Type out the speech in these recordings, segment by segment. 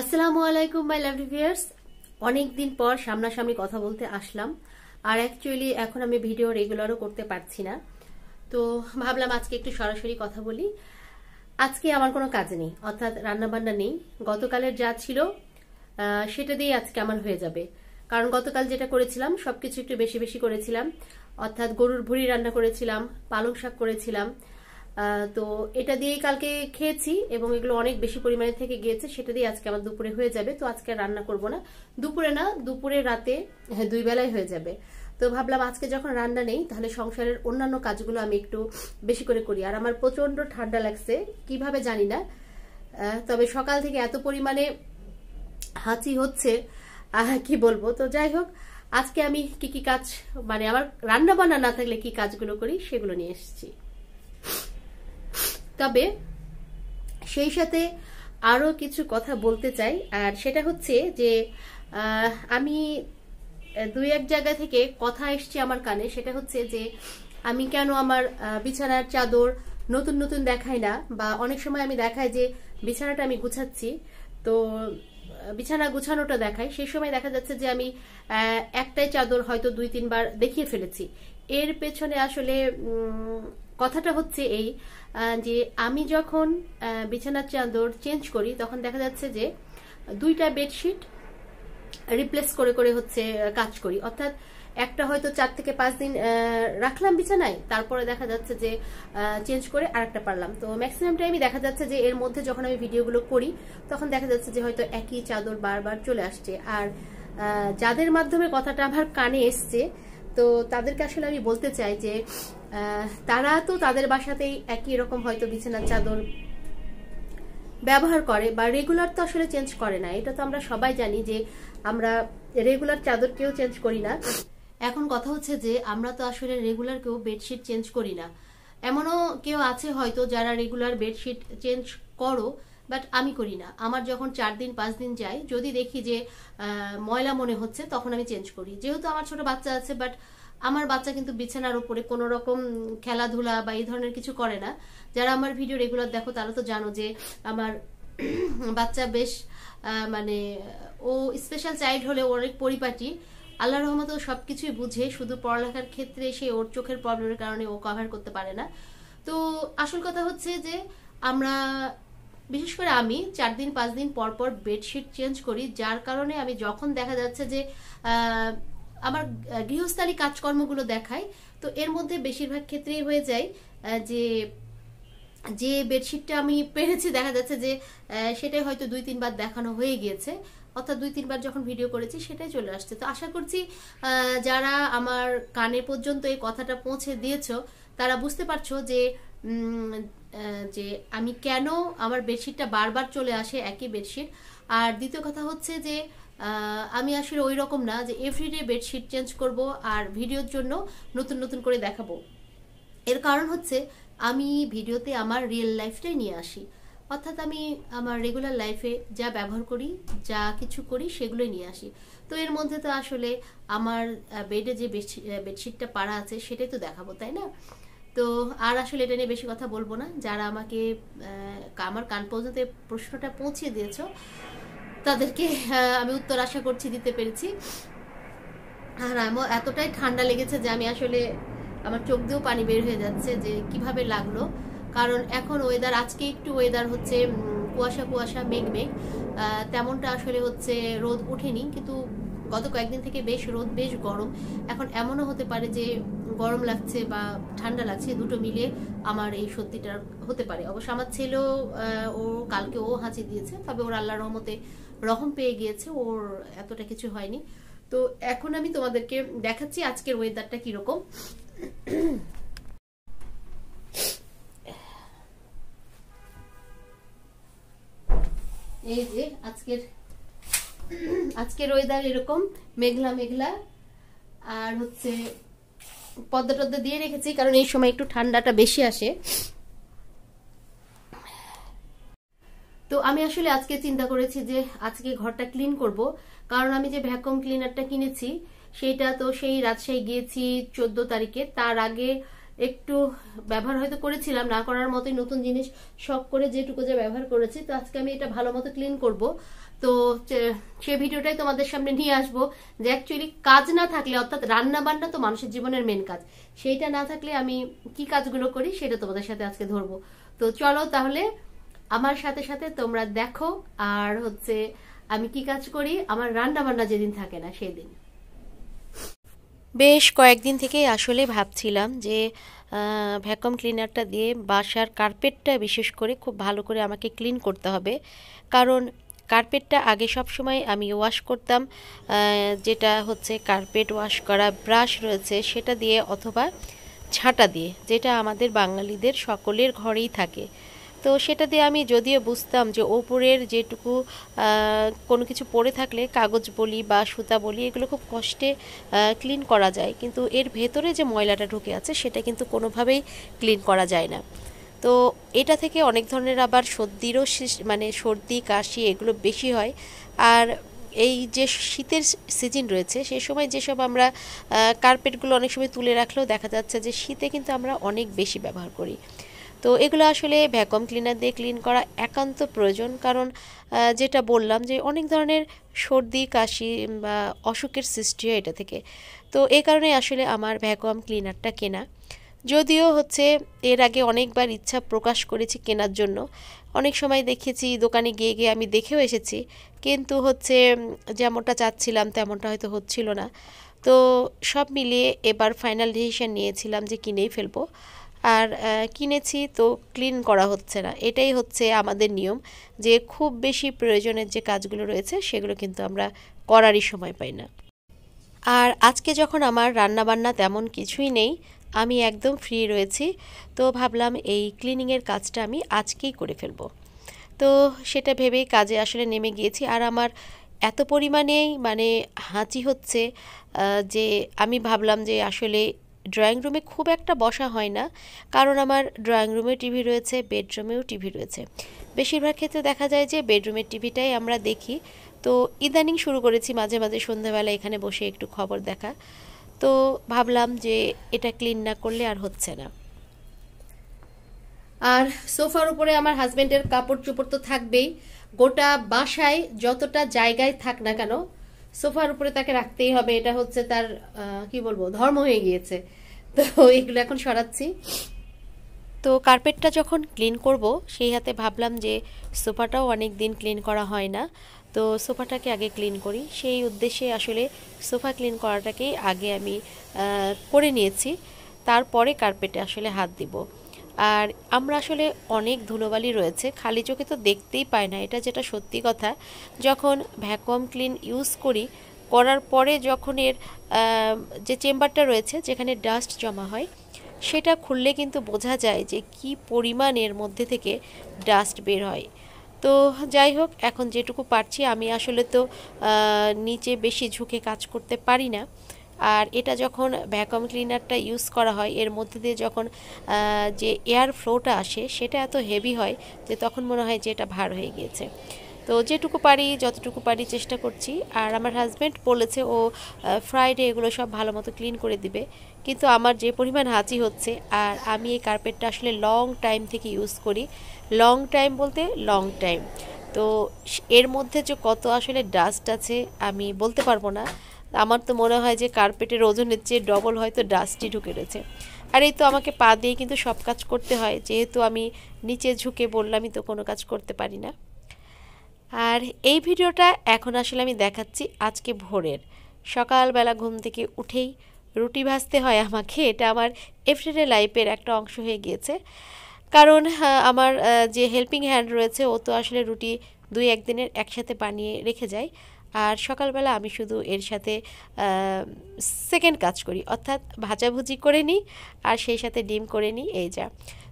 আসসালামু আলাইকুম মাই লাভ ভিউয়ার্স অনেকদিন পর সামনাসামনি কথা বলতে আসলাম আর অ্যাকচুয়ালি এখন আমি ভিডিও রেগুলারও করতে পারছি না তো ভাবলাম আজকে একটু সরাসরি কথা বলি আজকে আমার কোনো কাজ নেই অর্থাৎ রান্নাবান্না নেই গতকালের যা ছিল সেটা দিয়েই আজকে আমার হয়ে যাবে কারণ গতকাল যেটা করেছিলাম সবকিছু একটু বেশি বেশি করেছিলাম অর্থাৎ গরুর ভুড়ি রান্না করেছিলাম পালং শাক করেছিলাম তো এটা দিয়ে কালকে খেয়েছি এবং এগুলো অনেক বেশি পরিমাণে থেকে গিয়েছে সেটা দিয়ে আজকে আমার দুপুরে হয়ে যাবে তো আজকে রান্না করব না দুপুরে না দুপুরে রাতে হ্যাঁ দুই বেলায় হয়ে যাবে তো ভাবলাম আজকে যখন রান্না নেই তাহলে সংসারের অন্যান্য কাজগুলো আমি একটু বেশি করে করি আর আমার প্রচন্ড ঠান্ডা লাগছে কিভাবে জানি না তবে সকাল থেকে এত পরিমাণে হাঁচি হচ্ছে কি বলবো তো যাই হোক আজকে আমি কি কি কাজ মানে আমার রান্না বান্না না থাকলে কি কাজগুলো করি সেগুলো নিয়ে এসেছি তবে সেই সাথে আরও কিছু কথা বলতে চাই আর সেটা হচ্ছে যে আমি দুই এক জায়গা থেকে কথা এসছে আমার কানে সেটা হচ্ছে যে আমি কেন আমার বিছানার চাদর নতুন নতুন দেখাই না বা অনেক সময় আমি দেখাই যে বিছানাটা আমি গুছাচ্ছি তো বিছানা গুছানোটা দেখাই সেই সময় দেখা যাচ্ছে যে আমি একটাই চাদর হয়তো দুই তিনবার দেখিয়ে ফেলেছি এর পেছনে আসলে কথাটা হচ্ছে এই যে আমি যখন বিছানার চাদর চেঞ্জ করি তখন দেখা যাচ্ছে যে দুইটা বেডশিট রিপ্লেস করে করে হচ্ছে কাজ করি অর্থাৎ একটা হয়তো চার থেকে পাঁচ দিন রাখলাম বিছানায় তারপরে দেখা যাচ্ছে যে চেঞ্জ করে আরেকটা পারলাম তো ম্যাক্সিমাম টাইমই দেখা যাচ্ছে যে এর মধ্যে যখন আমি ভিডিওগুলো করি তখন দেখা যাচ্ছে যে হয়তো একই চাদর বারবার চলে আসছে আর যাদের মাধ্যমে কথাটা আমার কানে এসছে তো তাদেরকে আসলে আমি বলতে চাই যে তারা তো তাদের বাসাতেই একই রকম হয়তো বিছানার চাদর ব্যবহার করে বা রেগুলার তো আসলে চেঞ্জ করে না এটা তো আমরা সবাই জানি যে আমরা রেগুলার চাদর কেউ চেঞ্জ করি না এখন কথা হচ্ছে যে আমরা তো আসলে রেগুলার কেউ বেডশিট চেঞ্জ করি না এমনও কেউ আছে হয়তো যারা রেগুলার বেডশিট চেঞ্জ করো বাট আমি করি না আমার যখন চার দিন পাঁচ দিন যাই যদি দেখি যে ময়লা মনে হচ্ছে তখন আমি চেঞ্জ করি যেহেতু আমার ছোট বাচ্চা আছে বাট আমার বাচ্চা কিন্তু বিছানার উপরে কোনো রকম খেলাধুলা বা এই ধরনের কিছু করে না যারা আমার ভিডিও রেগুলার দেখো তারা তো জানো যে আমার বাচ্চা বেশ মানে ও স্পেশাল চাইল্ড হলে অনেক পরিপাটি আল্লাহ রহমত ও সব কিছুই বুঝে শুধু পড়ালেখার ক্ষেত্রে সে ওর চোখের প্রবলেমের কারণে ও কভার করতে পারে না তো আসল কথা হচ্ছে যে আমরা বিশেষ করে আমি চার দিন পাঁচ দিন পর পর বেডশিট চেঞ্জ করি যার কারণে আমি যখন দেখা যাচ্ছে যে আমার গৃহস্থালী কাজকর্মগুলো দেখায় তো এর মধ্যে বেশিরভাগ ক্ষেত্রেই হয়ে যায় যে যে বেডশিটটা আমি পেরেছি দেখা যাচ্ছে যে সেটাই হয়তো দুই তিনবার দেখানো হয়ে গিয়েছে অর্থাৎ দুই তিনবার যখন ভিডিও করেছি সেটাই চলে আসছে তো আশা করছি যারা আমার কানে পর্যন্ত এই কথাটা পৌঁছে দিয়েছ তারা বুঝতে পারছো যে যে আমি কেন আমার বেডশিটটা বারবার চলে আসে একই বেডশিট আর দ্বিতীয় কথা হচ্ছে যে আমি আসলে ওই রকম না যে এভরিডে বেডশিট চেঞ্জ করব আর ভিডিওর জন্য নতুন নতুন করে দেখাবো এর কারণ হচ্ছে আমি ভিডিওতে আমার রিয়েল লাইফটাই নিয়ে আসি অর্থাৎ আমি আমার রেগুলার লাইফে যা ব্যবহার করি যা কিছু করি সেগুলোই নিয়ে আসি তো এর মধ্যে তো আসলে আমার বেডে যে বেডশিটটা পাড়া আছে সেটাই তো দেখাবো তাই না তো আর আসলে এটা নিয়ে বেশি কথা বলবো না যারা আমাকে আমার কান পর্যন্ত প্রশ্নটা পৌঁছে দিয়েছ তাদেরকে আমি উত্তর আশা করছি দিতে পেরেছি আর আমার এতটাই ঠান্ডা লেগেছে যে আমি আসলে আমার চোখ দিয়েও পানি বের হয়ে যাচ্ছে যে কিভাবে লাগলো কারণ এখন ওয়েদার আজকে একটু ওয়েদার হচ্ছে কুয়াশা কুয়াশা মেঘ মেঘ তেমনটা আসলে হচ্ছে রোদ ওঠেনি কিন্তু গত কয়েকদিন থেকে বেশ রোদ বেশ গরম এখন এমনও হতে পারে যে গরম লাগছে বা ঠান্ডা লাগছে দুটো মিলে আমার এই সত্যিটা হতে পারে অবশ্য আমার ছেলেও ও কালকে ও হাঁচি দিয়েছে তবে ওর আল্লাহ রহমতে রকম পেয়ে গিয়েছে ওর এতটা কিছু হয়নি তো এখন আমি তোমাদেরকে দেখাচ্ছি আজকের ওয়েদারটা কিরকম এই যে আজকের আজকের ওয়েদার এরকম মেঘলা মেঘলা আর হচ্ছে পদ্মা টদ্মা দিয়ে রেখেছি কারণ এই সময় একটু ঠান্ডাটা বেশি আসে তো আমি আসলে আজকে চিন্তা করেছি যে আজকে ঘরটা ক্লিন করব কারণ আমি যে ভ্যাকুম ক্লিনারটা কিনেছি সেইটা তো সেই রাজশাহী গিয়েছি চোদ্দ তারিখে তার আগে একটু ব্যবহার হয়তো করেছিলাম না করার মতোই নতুন জিনিস শখ করে যেটুকু যা ব্যবহার করেছি তো আজকে আমি এটা ভালো মতো ক্লিন করব তো সে ভিডিওটাই তোমাদের সামনে নিয়ে আসবো যে অ্যাকচুয়ালি কাজ না থাকলে অর্থাৎ রান্না বান্না তো মানুষের জীবনের মেন কাজ সেইটা না থাকলে আমি কি কাজগুলো করি সেটা তোমাদের সাথে আজকে ধরবো তো চলো তাহলে আমার সাথে সাথে তোমরা দেখো আর হচ্ছে আমি কি কাজ করি আমার রান্না বান্না যেদিন থাকে না সেদিন বেশ কয়েকদিন থেকে আসলে ভাবছিলাম যে ভ্যাকুয়াম ক্লিনারটা দিয়ে বাসার কার্পেটটা বিশেষ করে খুব ভালো করে আমাকে ক্লিন করতে হবে কারণ কার্পেটটা আগে সব সময় আমি ওয়াশ করতাম যেটা হচ্ছে কার্পেট ওয়াশ করা ব্রাশ রয়েছে সেটা দিয়ে অথবা ছাঁটা দিয়ে যেটা আমাদের বাঙালিদের সকলের ঘরেই থাকে তো সেটা দিয়ে আমি যদিও বুঝতাম যে ওপরের যেটুকু কোনো কিছু পড়ে থাকলে কাগজ বলি বা সুতা বলি এগুলো খুব কষ্টে ক্লিন করা যায় কিন্তু এর ভেতরে যে ময়লাটা ঢুকে আছে সেটা কিন্তু কোনোভাবেই ক্লিন করা যায় না তো এটা থেকে অনেক ধরনের আবার সর্দিরও মানে সর্দি কাশি এগুলো বেশি হয় আর এই যে শীতের সিজন রয়েছে সেই সময় যেসব আমরা কার্পেটগুলো অনেক সময় তুলে রাখলেও দেখা যাচ্ছে যে শীতে কিন্তু আমরা অনেক বেশি ব্যবহার করি তো এগুলো আসলে ভ্যাকুয়াম ক্লিনার দিয়ে ক্লিন করা একান্ত প্রয়োজন কারণ যেটা বললাম যে অনেক ধরনের সর্দি কাশি বা অসুখের সৃষ্টি হয় এটা থেকে তো এই কারণে আসলে আমার ভ্যাকুয়াম ক্লিনারটা কেনা যদিও হচ্ছে এর আগে অনেকবার ইচ্ছা প্রকাশ করেছি কেনার জন্য অনেক সময় দেখেছি দোকানে গিয়ে গিয়ে আমি দেখেও এসেছি কিন্তু হচ্ছে যেমনটা চাচ্ছিলাম তেমনটা হয়তো হচ্ছিল না তো সব মিলিয়ে এবার ফাইনাল ডিসিশান নিয়েছিলাম যে কিনেই ফেলবো আর কিনেছি তো ক্লিন করা হচ্ছে না এটাই হচ্ছে আমাদের নিয়ম যে খুব বেশি প্রয়োজনের যে কাজগুলো রয়েছে সেগুলো কিন্তু আমরা করারই সময় পাই না আর আজকে যখন আমার রান্নাবান্না তেমন কিছুই নেই আমি একদম ফ্রি রয়েছি তো ভাবলাম এই ক্লিনিংয়ের কাজটা আমি আজকেই করে ফেলব তো সেটা ভেবেই কাজে আসলে নেমে গিয়েছি আর আমার এত পরিমাণেই মানে হাঁচি হচ্ছে যে আমি ভাবলাম যে আসলে ড্রয়িং রুমে খুব একটা বসা হয় না কারণ আমার ড্রয়িং রুমে টিভি রয়েছে বেডরুমেও টিভি রয়েছে বেশিরভাগ ক্ষেত্রে দেখা যায় যে বেডরুমের টিভিটাই আমরা দেখি তো ইদানিং শুরু করেছি মাঝে মাঝে সন্ধ্যাবেলা এখানে বসে একটু খবর দেখা তো ভাবলাম যে এটা ক্লিন না করলে আর হচ্ছে না আর সোফার উপরে আমার হাজব্যান্ডের কাপড় চোপড় তো থাকবেই গোটা বাসায় যতটা জায়গায় থাক না কেন সোফার উপরে তাকে রাখতেই হবে এটা হচ্ছে তার কি বলবো ধর্ম হয়ে গিয়েছে তো এগুলো এখন সরাচ্ছি তো কার্পেটটা যখন ক্লিন করব সেই হাতে ভাবলাম যে সোফাটাও অনেক দিন ক্লিন করা হয় না তো সোফাটাকে আগে ক্লিন করি সেই উদ্দেশ্যে আসলে সোফা ক্লিন করাটাকেই আগে আমি করে নিয়েছি তারপরে কার্পেটে আসলে হাত দিব আর আমরা আসলে অনেক ধুলোবালি রয়েছে খালি চোখে তো দেখতেই পাই না এটা যেটা সত্যি কথা যখন ভ্যাকুয়াম ক্লিন ইউজ করি করার পরে যখন এর যে চেম্বারটা রয়েছে যেখানে ডাস্ট জমা হয় সেটা খুললে কিন্তু বোঝা যায় যে কি পরিমাণের মধ্যে থেকে ডাস্ট বের হয় তো যাই হোক এখন যেটুকু পারছি আমি আসলে তো নিচে বেশি ঝুঁকে কাজ করতে পারি না আর এটা যখন ভ্যাকুয়াম ক্লিনারটা ইউজ করা হয় এর মধ্যে দিয়ে যখন যে এয়ার ফ্লোটা আসে সেটা এত হেভি হয় যে তখন মনে হয় যে এটা ভার হয়ে গিয়েছে তো যেটুকু পারি যতটুকু পারি চেষ্টা করছি আর আমার হাজব্যান্ড বলেছে ও ফ্রাইডে এগুলো সব ভালো মতো ক্লিন করে দিবে কিন্তু আমার যে পরিমাণ হাঁচি হচ্ছে আর আমি এই কার্পেটটা আসলে লং টাইম থেকে ইউজ করি লং টাইম বলতে লং টাইম তো এর মধ্যে যে কত আসলে ডাস্ট আছে আমি বলতে পারবো না আমার তো মনে হয় যে কার্পেটের ওজনের চেয়ে ডবল হয়তো ডাস্টই ঢুকে রয়েছে আর এই তো আমাকে পা দিয়ে কিন্তু সব কাজ করতে হয় যেহেতু আমি নিচে ঝুঁকে বললামই তো কোনো কাজ করতে পারি না আর এই ভিডিওটা এখন আসলে আমি দেখাচ্ছি আজকে ভোরের সকালবেলা ঘুম থেকে উঠেই রুটি ভাজতে হয় আমাকে এটা আমার এফ্রেডে লাইফের একটা অংশ হয়ে গিয়েছে কারণ হ্যাঁ, আমার যে হেল্পিং হ্যান্ড রয়েছে ও তো আসলে রুটি দুই একদিনের একসাথে বানিয়ে রেখে যায় আর সকালবেলা আমি শুধু এর সাথে সেকেন্ড কাজ করি অর্থাৎ ভাজাভুজি করে নিই আর সেই সাথে ডিম করে নিই এই যা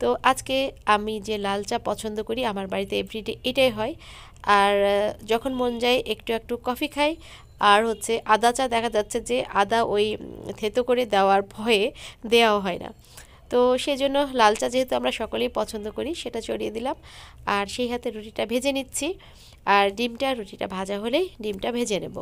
তো আজকে আমি যে লাল চা পছন্দ করি আমার বাড়িতে এভরিডে এটাই হয় আর যখন মন যায় একটু একটু কফি খাই আর হচ্ছে আদা চা দেখা যাচ্ছে যে আদা ওই থেতো করে দেওয়ার ভয়ে দেওয়াও হয় না তো সেজন্য লাল চা যেহেতু আমরা সকলেই পছন্দ করি সেটা চড়িয়ে দিলাম আর সেই হাতে রুটিটা ভেজে নিচ্ছি আর ডিমটা রুটিটা ভাজা হলেই ডিমটা ভেজে নেব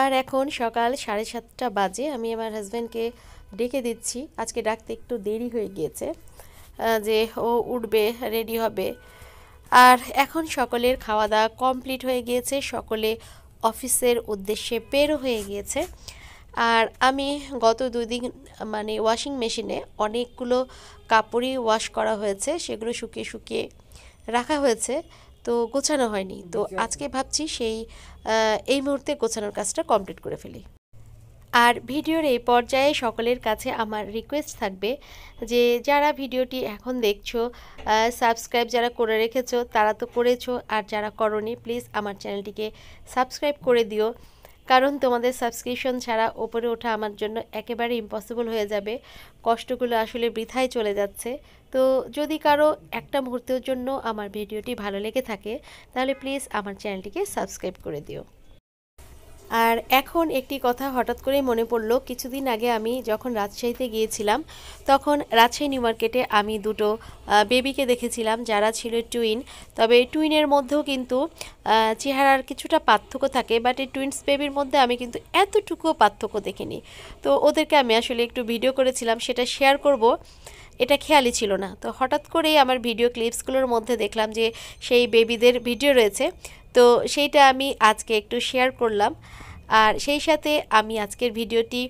আর এখন সকাল সাড়ে সাতটা বাজে আমি আমার হাজব্যান্ডকে ডেকে দিচ্ছি আজকে ডাকতে একটু দেরি হয়ে গিয়েছে যে ও উঠবে রেডি হবে আর এখন সকলের খাওয়া দাওয়া কমপ্লিট হয়ে গিয়েছে সকলে অফিসের উদ্দেশ্যে বেরো হয়ে গিয়েছে আর আমি গত দুদিন মানে ওয়াশিং মেশিনে অনেকগুলো কাপড়ই ওয়াশ করা হয়েছে সেগুলো শুকিয়ে শুকিয়ে রাখা হয়েছে তো গোছানো হয়নি তো আজকে ভাবছি সেই এই মুহূর্তে গোছানোর কাজটা কমপ্লিট করে ফেলি আর ভিডিওর এই পর্যায়ে সকলের কাছে আমার রিকোয়েস্ট থাকবে যে যারা ভিডিওটি এখন দেখছো সাবস্ক্রাইব যারা করে রেখেছো তারা তো করেছো আর যারা করনি প্লিজ আমার চ্যানেলটিকে সাবস্ক্রাইব করে দিও কারণ তোমাদের সাবস্ক্রিপশন ছাড়া ওপরে ওঠা আমার জন্য একেবারে ইম্পসিবল হয়ে যাবে কষ্টগুলো আসলে বৃথায় চলে যাচ্ছে তো যদি কারো একটা মুহূর্তের জন্য আমার ভিডিওটি ভালো লেগে থাকে তাহলে প্লিজ আমার চ্যানেলটিকে সাবস্ক্রাইব করে দিও আর এখন একটি কথা হঠাৎ করে মনে পড়লো কিছুদিন আগে আমি যখন রাজশাহীতে গিয়েছিলাম তখন রাজশাহী নিউ মার্কেটে আমি দুটো বেবিকে দেখেছিলাম যারা ছিল টুইন তবে টুইনের মধ্যেও কিন্তু চেহারার কিছুটা পার্থক্য থাকে বাট এই টুইনস বেবির মধ্যে আমি কিন্তু এতটুকুও পার্থক্য দেখিনি তো ওদেরকে আমি আসলে একটু ভিডিও করেছিলাম সেটা শেয়ার করব এটা খেয়ালই ছিল না তো হঠাৎ করেই আমার ভিডিও ক্লিপসগুলোর মধ্যে দেখলাম যে সেই বেবিদের ভিডিও রয়েছে তো সেইটা আমি আজকে একটু শেয়ার করলাম আর সেই সাথে আমি আজকের ভিডিওটি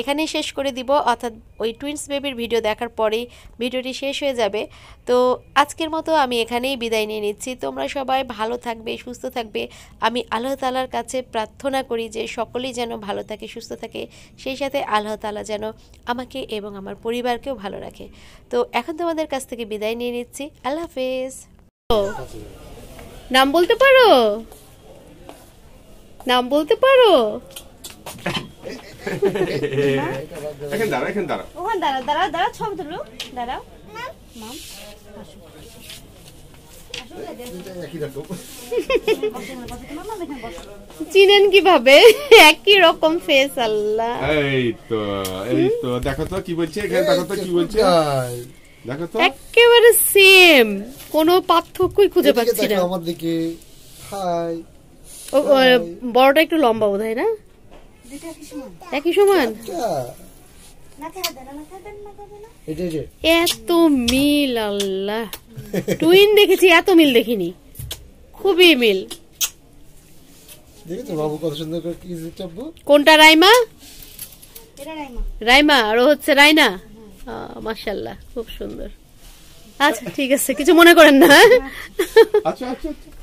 এখানেই শেষ করে দিব অর্থাৎ ওই টুইন্স বেবির ভিডিও দেখার পরেই ভিডিওটি শেষ হয়ে যাবে তো আজকের মতো আমি এখানেই বিদায় নিয়ে নিচ্ছি তোমরা সবাই ভালো থাকবে সুস্থ থাকবে আমি আল্লাহ তালার কাছে প্রার্থনা করি যে সকলেই যেন ভালো থাকে সুস্থ থাকে সেই সাথে আল্লাহ তালা যেন আমাকে এবং আমার পরিবারকেও ভালো রাখে তো এখন তোমাদের কাছ থেকে বিদায় নিয়ে নিচ্ছি আল্লাহ হাফেজ নাম বলতে পারো নাম বলতে পারো এখন দাঁড়া এখন দাঁড়া ওখানে দাঁড়া দাঁড়া দাঁড়া ছবি দাঁড়াও মাম চিনেন কিভাবে একই রকম ফেস আল্লাহ এই তো এই তো দেখো তো কি বলছে এখানে দেখো তো কি বলছে দেখো তো একেবারে সেম কোনো পার্থক্যই খুঁজে পাচ্ছি না আমার দিকে হাই বড়টা একটু লম্বা বোধ হয় না একই সমান আচ্ছা। এত মিল আল্লাহ টুইন দেখেছি এত মিল দেখিনি খুবই মিল কোনটা রাইমা রাইমা আর হচ্ছে রাইনা মাসাল্লাহ খুব সুন্দর আচ্ছা ঠিক আছে কিছু মনে করেন না আচ্ছা আচ্ছা, আচ্ছা।